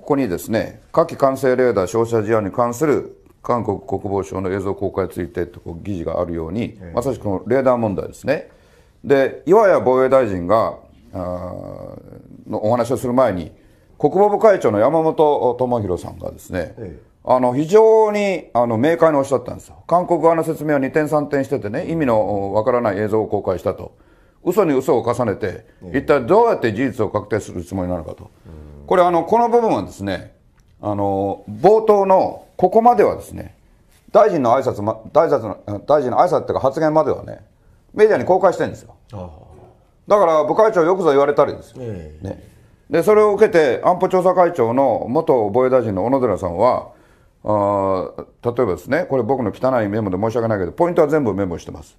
ここにですね、火器管制レーダー照射事案に関する韓国国防省の映像公開についてとう議事があるように、えー、まさしくのレーダー問題ですね。で、岩谷防衛大臣が、あのお話をする前に、国防部会長の山本智博さんがですね、えー、あの非常にあの明快におっしゃったんですよ。韓国側の説明を二点三点しててね、意味のわからない映像を公開したと。嘘に嘘を重ねて、一体どうやって事実を確定するつもりなのかと。えーこれあの、この部分はですね、あの、冒頭のここまではですね、大臣の挨拶、ま、大臣の、大臣の挨拶というか発言まではね、メディアに公開してるんですよ。だから部会長よくぞ言われたりですよ、えー、ね、でそれを受けて安保調査会長の元防衛大臣の小野寺さんはあ例えばですねこれ僕の汚いメモで申し訳ないけどポイントは全部メモしてます、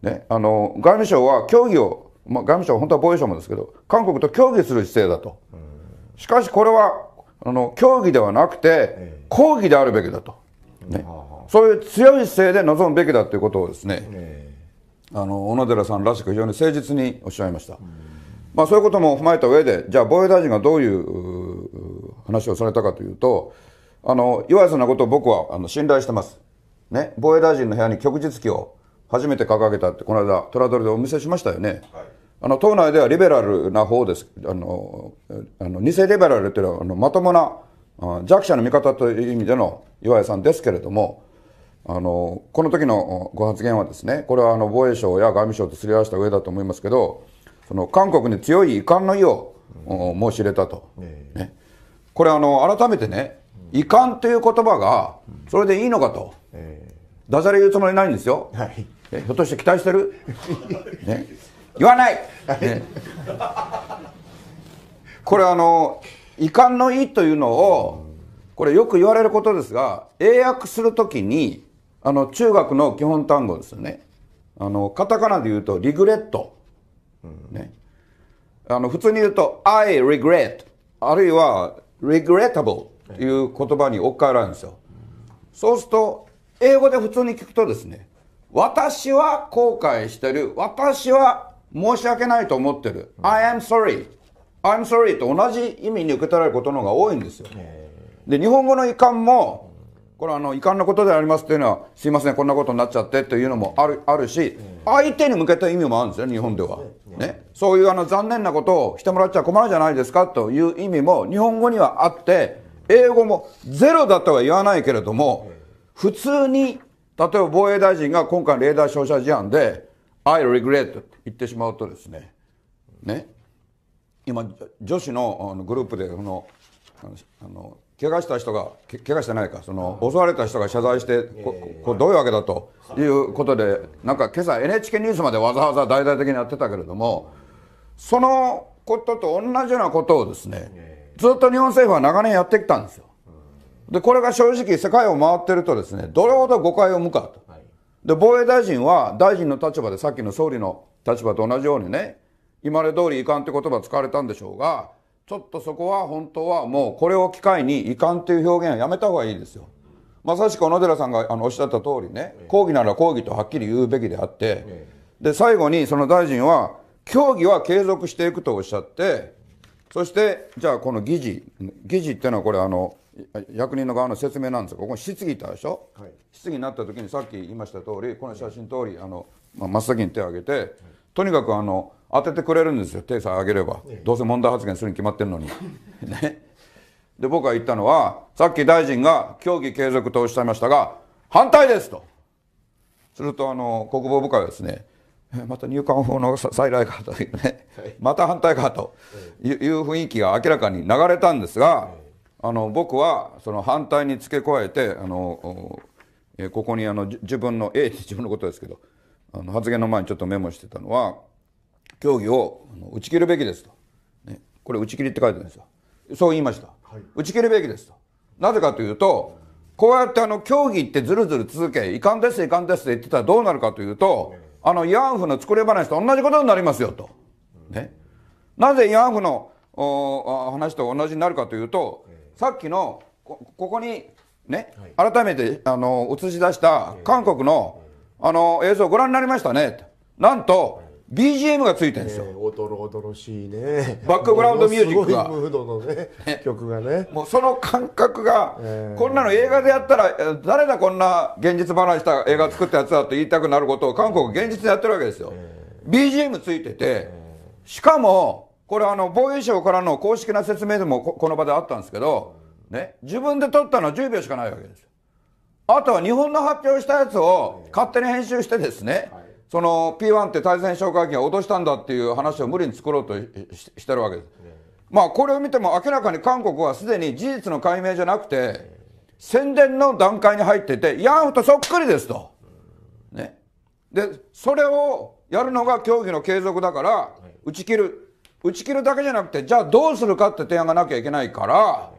ね、あの外務省は協議を、まあ、外務省は本当は防衛省もですけど韓国と協議する姿勢だと、うんしかしこれはあの協議ではなくて抗議であるべきだと、ね、そういう強い姿勢で臨むべきだということをですね、あの小野寺さんらしく非常に誠実におっしゃいました、まあ、そういうことも踏まえた上でじゃあ防衛大臣がどういう話をされたかというとあの岩井さんのことを僕はあの信頼してます、ね、防衛大臣の部屋に旭日旗を初めて掲げたってこの間虎ルでお見せしましたよね、はいあの党内ではリベラルな方ですあのあの偽リベラルというのはあのまともな弱者の味方という意味での岩井さんですけれどもあのこの時のご発言はですねこれはあの防衛省や外務省とすり合わせた上だと思いますけどその韓国に強い遺憾の意を、うん、申し入れたと、ね、これあの改めてね遺憾という言葉がそれでいいのかと、ダジャレ言うつもりないんですよ、はい、ひょっとして期待してる、ね言わない、ね、これあの遺憾の意というのをこれよく言われることですが英訳するときにあの中学の基本単語ですよねあのカタカナで言うとリグレット、ね、あの普通に言うと「I regret」あるいは「regrettable」という言葉に置き換えられるんですよそうすると英語で普通に聞くとですね私は後悔してる私は申し訳ないと思ってる、I am sorry I'm sorry と同じ意味に受け取られることの方が多いんですよで日本語の遺憾もこれあの遺憾なことでありますというのはすいませんこんなことになっちゃってというのもあるあるし相手に向けた意味もあるんですよ日本では、ね、そういうあの残念なことをしてもらっちゃ困るじゃないですかという意味も日本語にはあって英語もゼロだとは言わないけれども普通に例えば防衛大臣が今回のレーダー照射事案で I regret と言ってしまうとですね、ね、今、女子のグループでその、あの怪我した人がけ怪我してないかその、襲われた人が謝罪してここどういうわけだということでなんか今朝 NHK ニュースまでわざわざ大々的にやってたけれどもそのことと同じようなことをですねずっと日本政府は長年やってきたんですよでこれが正直世界を回ってるとですねどれほど誤解を生むかとで、防衛大臣は大臣の立場でさっきの総理の立場と同じようにね、今まで通り遺憾って言葉使われたんでしょうが、ちょっとそこは本当はもうこれを機会に遺憾という表現はやめた方がいいですよ。まさしく小野寺さんがあのおっしゃった通りね、抗議なら抗議とはっきり言うべきであって、で、最後にその大臣は、協議は継続していくとおっしゃって、そして、じゃあこの議事、議事っていうのはこれあの、役人の側の説明なんですがここ質疑たでしょ、はい、質疑になった時にさっき言いました通りこの写真通りあの、まあ、真っ先に手を挙げて、はい、とにかくあの当ててくれるんですよ手さえ挙げれば、ね、どうせ問題発言するに決まってるのに。ね、で僕が言ったのはさっき大臣が協議継続とおっしゃいましたが反対ですとするとあの国防部会はですねまた入管法の再来かというね、はい、また反対かという雰囲気が明らかに流れたんですが。あの僕はその反対に付け加えてあの、えここにあの自分の A って自分のことですけどあの発言の前にちょっとメモしてたのは協議を打ち切るべきですと、ね、これ打ち切りって書いてるんですよそう言いました、はい、打ち切るべきですとなぜかというとこうやってあの協議ってずるずる続けいかんですいかんですって言ってたらどうなるかというとあの慰安婦の作れ話と同じことになりますよと、ね、なぜ慰安婦のお話と同じになるかというとさっきのここにね、改めてあの映し出した韓国のあの映像をご覧になりましたねなんと BGM がついてるんですよ、おどろしいねバックグラウンドミュージックがムードのね、曲がねもうその感覚が、えー、こんなの映画でやったら誰だこんな現実話した映画作ったやつだと言いたくなることを韓国現実でやってるわけですよ、えー、BGM ついててしかもこれあの防衛省からの公式な説明でもこの場であったんですけど、ね、自分で撮ったのは10秒しかないわけですあとは日本の発表したやつを勝手に編集してですね、はい、その P1 って対戦哨戒機が脅したんだっていう話を無理に作ろうとしてるわけです、まあこれを見ても明らかに韓国はすでに事実の解明じゃなくて、宣伝の段階に入ってて、ヤンフとそっくりですと。ね。で、それをやるのが競技の継続だから、打ち切る打ち切るだけじゃなくてじゃあどうするかって提案がなきゃいけないから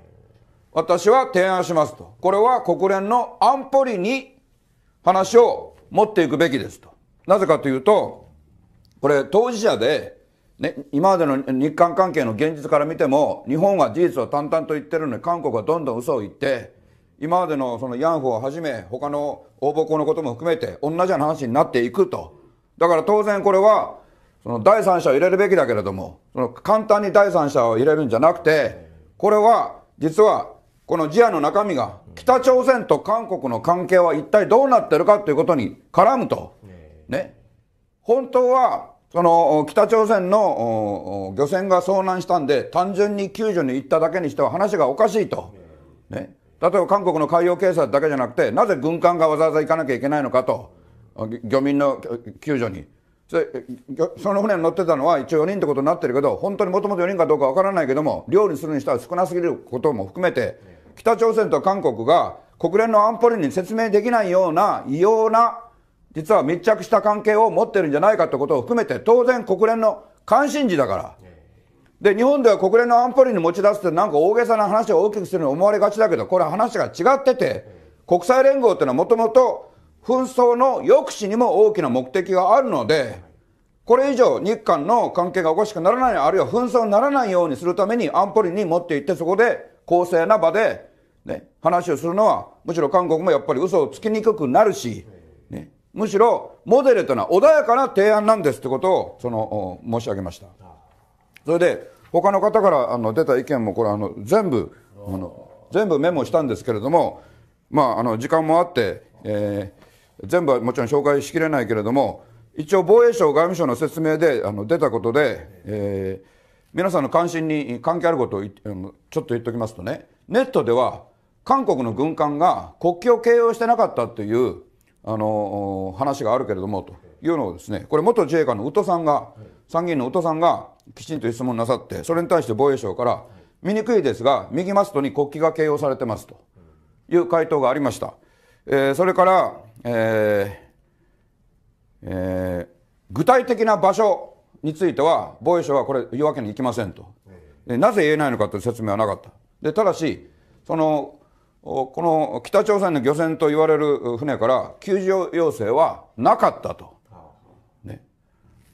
私は提案しますとこれは国連の安保理に話を持っていくべきですとなぜかというとこれ当事者で、ね、今までの日韓関係の現実から見ても日本は事実を淡々と言ってるのに韓国はどんどん嘘を言って今までのそのヤンフをはじめ他の応募校のことも含めて同じような話になっていくとだから当然これはその第三者を入れるべきだけれども、その簡単に第三者を入れるんじゃなくて、これは実はこの事案の中身が北朝鮮と韓国の関係は一体どうなってるかということに絡むと。ね。本当は、その北朝鮮の漁船が遭難したんで、単純に救助に行っただけにしては話がおかしいと。ね。例えば韓国の海洋警察だけじゃなくて、なぜ軍艦がわざわざ行かなきゃいけないのかと。漁民の救助に。その船に乗ってたのは一応4人ってことになってるけど本当にもともと4人かどうかわからないけども料理するにしたら少なすぎることも含めて北朝鮮と韓国が国連の安保理に説明できないような異様な実は密着した関係を持ってるんじゃないかってことを含めて当然国連の関心事だからで日本では国連の安保理に持ち出すってなんか大げさな話を大きくするように思われがちだけどこれ話が違ってて国際連合っていうのはもともと紛争の抑止にも大きな目的があるので、これ以上日韓の関係がおかしくならない、あるいは紛争にならないようにするために安保理に持っていって、そこで公正な場で、ね、話をするのは、むしろ韓国もやっぱり嘘をつきにくくなるし、ね、むしろモデいうのな穏やかな提案なんですってことをその申し上げました。それで他の方からあの出た意見もこれあの全部あの全部メモしたんですけれども、まあ、あの時間もあって、えー、全部はもちろん紹介しきれないけれども、一応防衛省、外務省の説明であの出たことで、えー、皆さんの関心に関係あることをちょっと言っておきますとね、ネットでは韓国の軍艦が国旗を掲揚してなかったというあの話があるけれどもというのをですね、これ元自衛官の宇都さんが、参議院の宇都さんがきちんと質問なさって、それに対して防衛省から、見にくいですが、右マストに国旗が掲揚されてますという回答がありました。えー、それから、えーえー、具体的な場所については、防衛省はこれ、言うわけにいきませんと、なぜ言えないのかという説明はなかった、でただし、そのこの北朝鮮の漁船と言われる船から救助要請はなかったと、ね、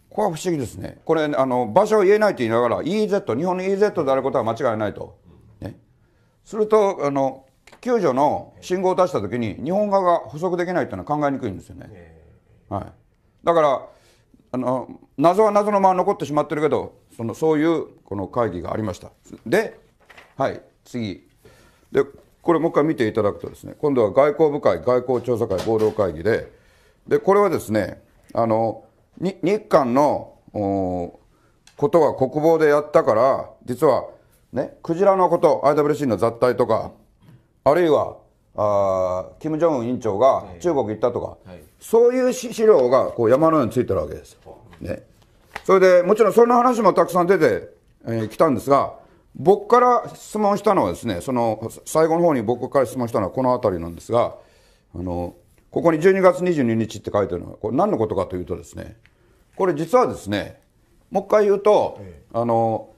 ここは不思議ですね、これ、あの場所を言えないと言いながら、EEZ、日本の EEZ であることは間違いないと、ね、するとあの、救助の信号を出した時に日本側が捕捉できないっていうのは考えにくいんですよね、はい、だからあの謎は謎のまま残ってしまってるけどそのそういうこの会議がありましたではい次でこれもう一回見ていただくとですね今度は外交部会外交調査会合同会議ででこれはですねあの日韓のことは国防でやったから実はねクジラのこと IWC の雑体とかあるいはあ金正恩委員長が中国行ったとか、はい、そういう資料がこう山のようについてるわけです、ね、それでもちろんその話もたくさん出てき、えー、たんですが僕から質問したのはですねその最後の方に僕から質問したのはこの辺りなんですがあのここに12月22日って書いてるのはこれ何のことかというとですねこれ実はですねもう一回言うと、あの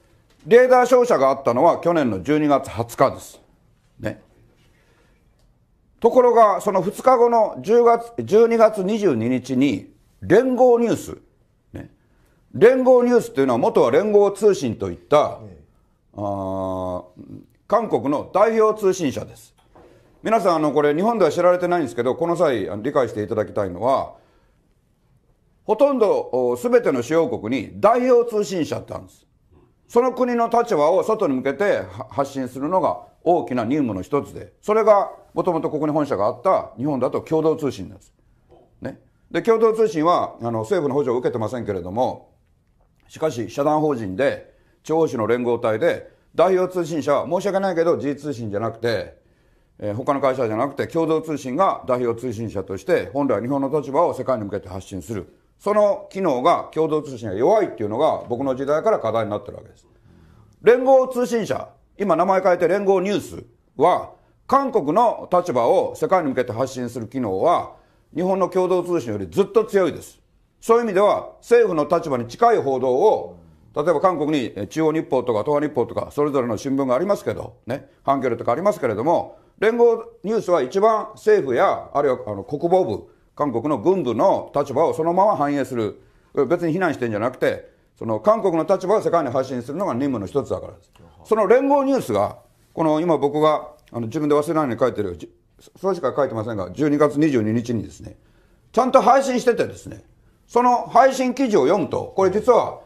レーダー照射があったのは去年の12月20日です。ね、ところが、その2日後の10月、12月22日に、連合ニュース、ね、連合ニュースっていうのは、元は連合通信といった、あ韓国の代表通信社です。皆さん、あの、これ、日本では知られてないんですけど、この際、理解していただきたいのは、ほとんどすべての主要国に代表通信社ってあるんです。その国の立場を外に向けて発信するのが大きな任務の一つで、それがもともとここに本社があった日本だと共同通信なんです。ね。で、共同通信はあの政府の補助を受けてませんけれども、しかし社団法人で、地方紙の連合体で、代表通信社は申し訳ないけど G 通信じゃなくて、えー、他の会社じゃなくて共同通信が代表通信社として本来は日本の立場を世界に向けて発信する。その機能が共同通信が弱いっていうのが僕の時代から課題になってるわけです。連合通信社今名前変えて連合ニュースは、韓国の立場を世界に向けて発信する機能は、日本の共同通信よりずっと強いです。そういう意味では、政府の立場に近い報道を、例えば韓国に中央日報とか東亜日報とか、それぞれの新聞がありますけど、ね、ハンケルとかありますけれども、連合ニュースは一番政府や、あるいはあの国防部、韓国の軍部の立場をそのまま反映する。別に非難してんじゃなくて、その韓国の立場を世界に発信するのが任務の一つだからです。その連合ニュースが、この今僕があの自分で忘れないように書いてる、それしか書いてませんが、12月22日にですね、ちゃんと配信しててですね、その配信記事を読むと、これ実は、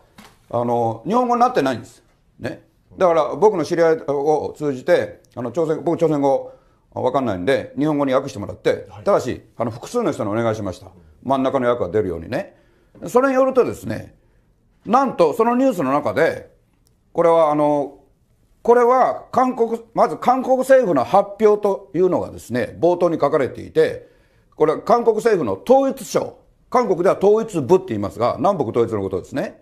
あの、日本語になってないんです。ね。だから僕の知り合いを通じて、あの、朝鮮、僕朝鮮語わかんないんで、日本語に訳してもらって、ただし、あの、複数の人にお願いしました。真ん中の訳が出るようにね。それによるとですね、なんと、そのニュースの中で、これはあの、これは韓国、まず韓国政府の発表というのがですね、冒頭に書かれていて、これは韓国政府の統一省、韓国では統一部って言いますが、南北統一のことですね。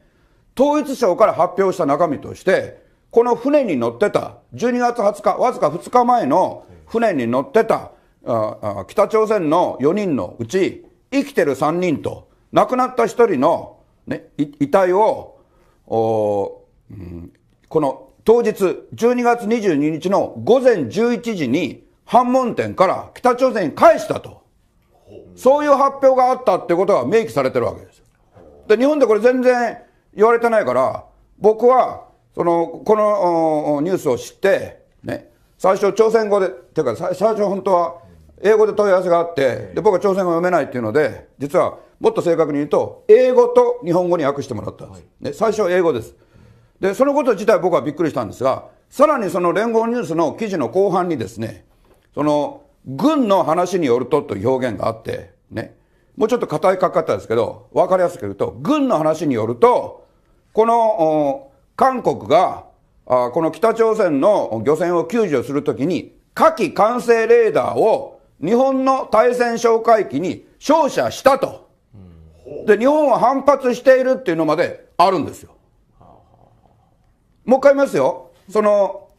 統一省から発表した中身として、この船に乗ってた、12月20日、わずか2日前の船に乗ってた、北朝鮮の4人のうち、生きてる3人と、亡くなった1人のね、遺体を、おうん、この当日、12月22日の午前11時に、反問店から北朝鮮に返したと。そういう発表があったってことが明記されてるわけです。で、日本でこれ全然言われてないから、僕は、その、このニュースを知って、ね、最初朝鮮語で、ていうか最初本当は英語で問い合わせがあって、で僕は朝鮮語読めないっていうので、実はもっと正確に言うと、英語と日本語に訳してもらったんです。で最初は英語です。で、そのこと自体僕はびっくりしたんですが、さらにその連合ニュースの記事の後半にですね、その、軍の話によるとという表現があって、ね、もうちょっと硬いかかったですけど、分かりやすく言うと、軍の話によると、この、韓国が、あこの北朝鮮の漁船を救助するときに、火器管制レーダーを日本の対潜哨戒機に勝者したと、うん、で日本は反発しているっていうのまであるんですよ、もう一回言いますよその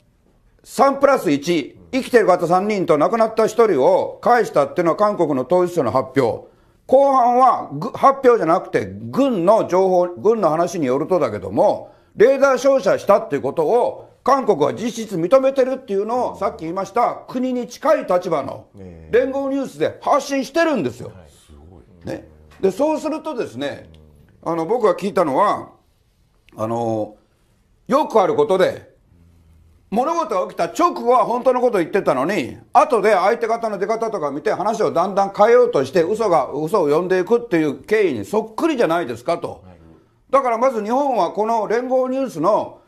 3プラス1生きてる方3人と亡くなった1人を返したっていうのは韓国の統一省の発表後半は発表じゃなくて軍の情報軍の話によるとだけどもレーダー照射したっていうことを韓国は実質認めてるっていうのをさっき言いました国に近い立場の連合ニュースで発信してるんですよ。ね、でそうするとですねあの僕が聞いたのはあのよくあることで物事が起きた直後は本当のことを言ってたのに後で相手方の出方とか見て話をだんだん変えようとして嘘が嘘を呼んでいくっていう経緯にそっくりじゃないですかとだからまず日本はこの連合ニュースの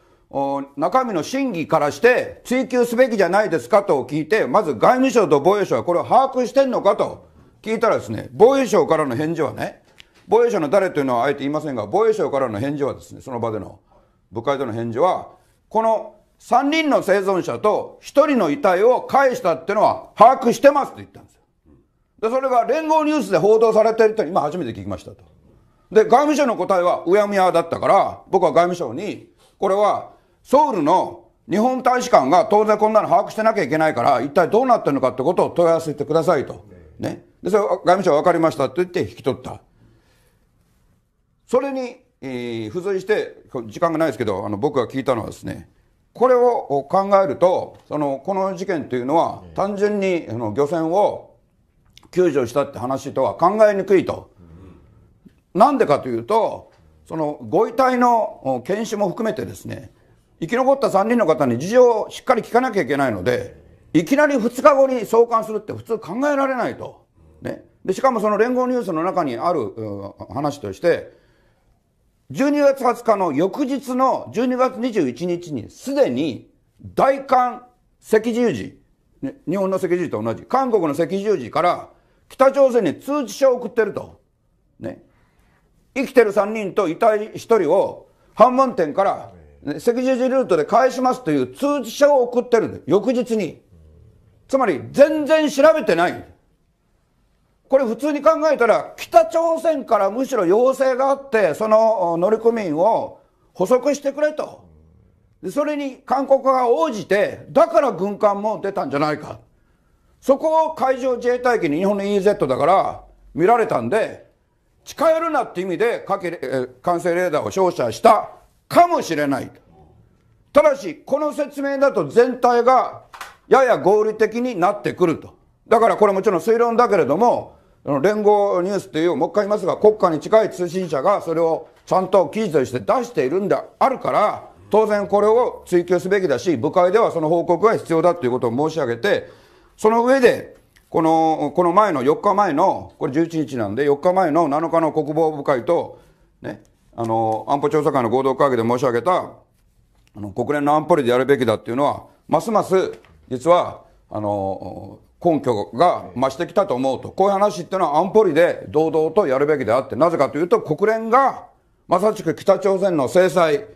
中身の真偽からして追及すべきじゃないですかと聞いて、まず外務省と防衛省はこれを把握してんのかと聞いたらですね、防衛省からの返事はね、防衛省の誰というのはあえて言いませんが、防衛省からの返事はですね、その場での部会での返事は、この3人の生存者と1人の遺体を返したっていうのは把握してますと言ったんですよ。で、それが連合ニュースで報道されてるって今初めて聞きましたと。で、外務省の答えはうやむやだったから、僕は外務省に、これはソウルの日本大使館が当然こんなの把握してなきゃいけないから、一体どうなってるのかってことを問い合わせてくださいと。ね。で、それ外務省分かりましたって言って引き取った。それに、えー、付随して、時間がないですけど、あの、僕が聞いたのはですね、これを考えると、その、この事件というのは、単純に、あの、漁船を救助したって話とは考えにくいと。なんでかというと、その、ご遺体の検視も含めてですね、生き残った3人の方に事情をしっかり聞かなきゃいけないので、いきなり2日後に送還するって普通考えられないと。ね。で、しかもその連合ニュースの中にある話として、12月20日の翌日の12月21日にすでに大韓赤十字、ね、日本の赤十字と同じ、韓国の赤十字から北朝鮮に通知書を送ってると。ね。生きてる3人と遺体1人を反分点から赤十字ルートで返しますという通知書を送ってるんです。翌日に。つまり全然調べてない。これ普通に考えたら北朝鮮からむしろ要請があってその乗組員を捕捉してくれと。それに韓国が応じて、だから軍艦も出たんじゃないか。そこを海上自衛隊機に日本の EZ だから見られたんで、近寄るなって意味で、かけ、え完成レーダーを照射したかもしれないただしこの説明だと全体がやや合理的になってくるとだからこれもちろん推論だけれども連合ニュースというもう一回言いますが国家に近い通信社がそれをちゃんと記事として出しているんであるから当然これを追及すべきだし部会ではその報告が必要だということを申し上げてその上でこのこの前の4日前のこれ11日なんで4日前の7日の国防部会とねあの、安保調査会の合同会議で申し上げた、あの、国連の安保理でやるべきだっていうのは、ますます、実は、あの、根拠が増してきたと思うと。こういう話っていうのは安保理で堂々とやるべきであって、なぜかというと、国連が、まさしく北朝鮮の制裁、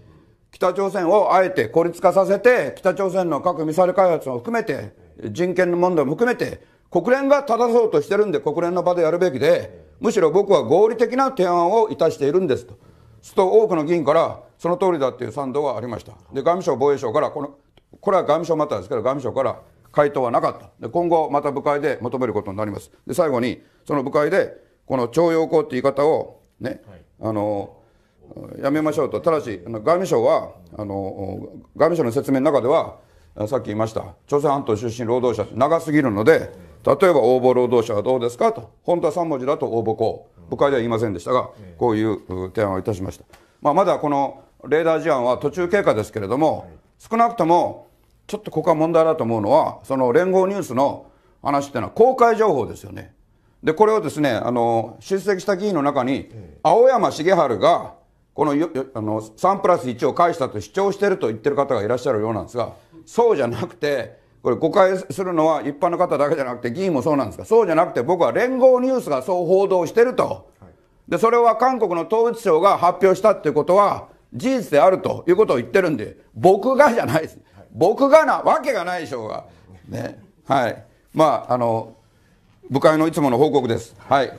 北朝鮮をあえて孤立化させて、北朝鮮の核・ミサイル開発も含めて、人権の問題も含めて、国連が正そうとしてるんで、国連の場でやるべきで、むしろ僕は合理的な提案をいたしているんですと。すると多くの議員からその通りだっていう賛同がありましたで外務省防衛省からこのこれは外務省またですけど外務省から回答はなかったで今後また部会で求めることになりますで最後にその部会でこの徴用工って言い方をね、はい、あのやめましょうとただし外務省はあの外務省の説明の中ではさっき言いました朝鮮半島出身労働者長すぎるので例えば応募労働者はどうですかと本当は3文字だと応募校部会では言いませんでしたが、こういう提案をいたしました。まあ、まだこのレーダー事案は途中経過ですけれども、少なくとも、ちょっとここは問題だと思うのは、その連合ニュースの話っていうのは公開情報ですよね。で、これをですね、あの、出席した議員の中に、青山重治が、このよあの3プラス1を返したと主張していると言ってる方がいらっしゃるようなんですが、そうじゃなくて、これ誤解するのは一般の方だけじゃなくて議員もそうなんですがそうじゃなくて僕は連合ニュースがそう報道してると、でそれは韓国の統一省が発表したっていうことは事実であるということを言ってるんで僕がじゃないです、僕がなわけがないでしょうが、ね、はいまああの部会のいつもの報告ですはい